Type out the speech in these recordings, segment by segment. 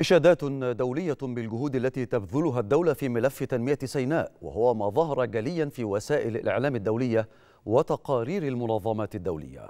إشادات دولية بالجهود التي تبذلها الدولة في ملف تنمية سيناء وهو ما ظهر جليا في وسائل الإعلام الدولية وتقارير المنظمات الدولية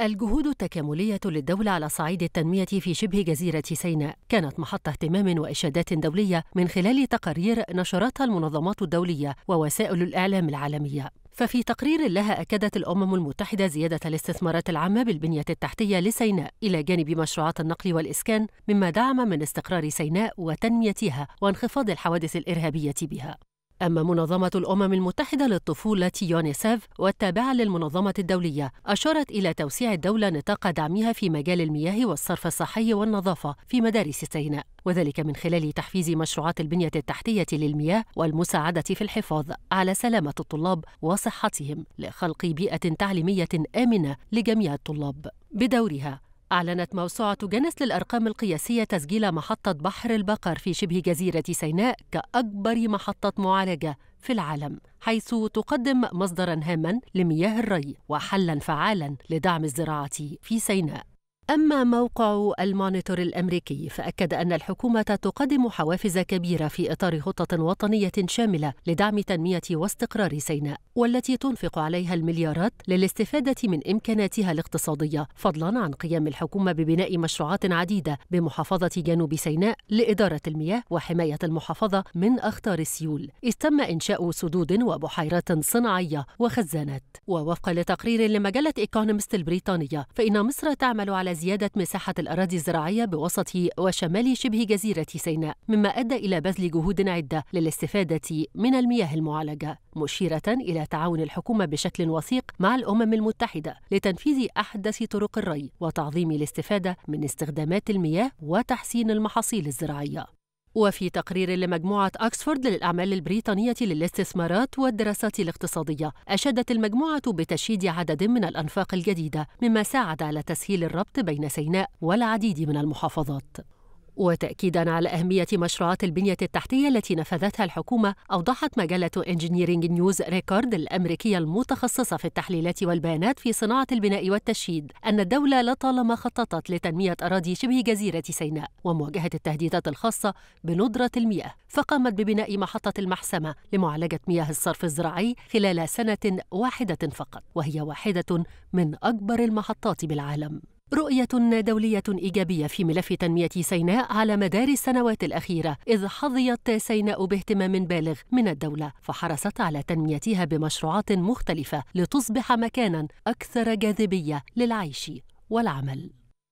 الجهود التكاملية للدولة على صعيد التنمية في شبه جزيرة سيناء كانت محط اهتمام وإشادات دولية من خلال تقارير نشرتها المنظمات الدولية ووسائل الإعلام العالمية ففي تقرير لها أكدت الأمم المتحدة زيادة الاستثمارات العامة بالبنية التحتية لسيناء إلى جانب مشروعات النقل والإسكان مما دعم من استقرار سيناء وتنميتها وانخفاض الحوادث الإرهابية بها أما منظمة الأمم المتحدة للطفولة يونيسيف والتابعة للمنظمة الدولية أشارت إلى توسيع الدولة نطاق دعمها في مجال المياه والصرف الصحي والنظافة في مدارس سيناء وذلك من خلال تحفيز مشروعات البنية التحتية للمياه والمساعدة في الحفاظ على سلامة الطلاب وصحتهم لخلق بيئة تعليمية آمنة لجميع الطلاب بدورها أعلنت موسوعة جنس للأرقام القياسية تسجيل محطة بحر البقر في شبه جزيرة سيناء كأكبر محطة معالجة في العالم حيث تقدم مصدرا هاما لمياه الري وحلا فعالا لدعم الزراعة في سيناء أما موقع المونيتور الأمريكي فأكد أن الحكومة تقدم حوافز كبيرة في إطار خطة وطنية شاملة لدعم تنمية واستقرار سيناء والتي تنفق عليها المليارات للاستفادة من إمكاناتها الاقتصادية فضلا عن قيام الحكومة ببناء مشروعات عديدة بمحافظة جنوب سيناء لإدارة المياه وحماية المحافظة من أخطار السيول إذ تم إنشاء سدود وبحيرات صناعية وخزانات ووفقا لتقرير لمجلة إيكونومست البريطانية فإن مصر تعمل على زيادة مساحة الأراضي الزراعية بوسط وشمال شبه جزيرة سيناء مما أدى إلى بذل جهود عدة للاستفادة من المياه المعالجة مشيرة إلى تعاون الحكومة بشكل وثيق مع الأمم المتحدة لتنفيذ أحدث طرق الري وتعظيم الاستفادة من استخدامات المياه وتحسين المحاصيل الزراعية. وفي تقرير لمجموعة أكسفورد للأعمال البريطانية للاستثمارات والدراسات الاقتصادية، أشادت المجموعة بتشييد عدد من الأنفاق الجديدة، مما ساعد على تسهيل الربط بين سيناء والعديد من المحافظات. وتأكيدا على أهمية مشروعات البنية التحتية التي نفذتها الحكومة أوضحت مجلة انجينيرينج نيوز ريكورد الأمريكية المتخصصة في التحليلات والبيانات في صناعة البناء والتشييد أن الدولة لطالما خططت لتنمية أراضي شبه جزيرة سيناء ومواجهة التهديدات الخاصة بندرة المياه فقامت ببناء محطة المحسمة لمعالجة مياه الصرف الزراعي خلال سنة واحدة فقط وهي واحدة من أكبر المحطات بالعالم رؤية دولية إيجابية في ملف تنمية سيناء على مدار السنوات الأخيرة، إذ حظيت سيناء باهتمام بالغ من الدولة، فحرصت على تنميتها بمشروعات مختلفة لتصبح مكانا أكثر جاذبية للعيش والعمل.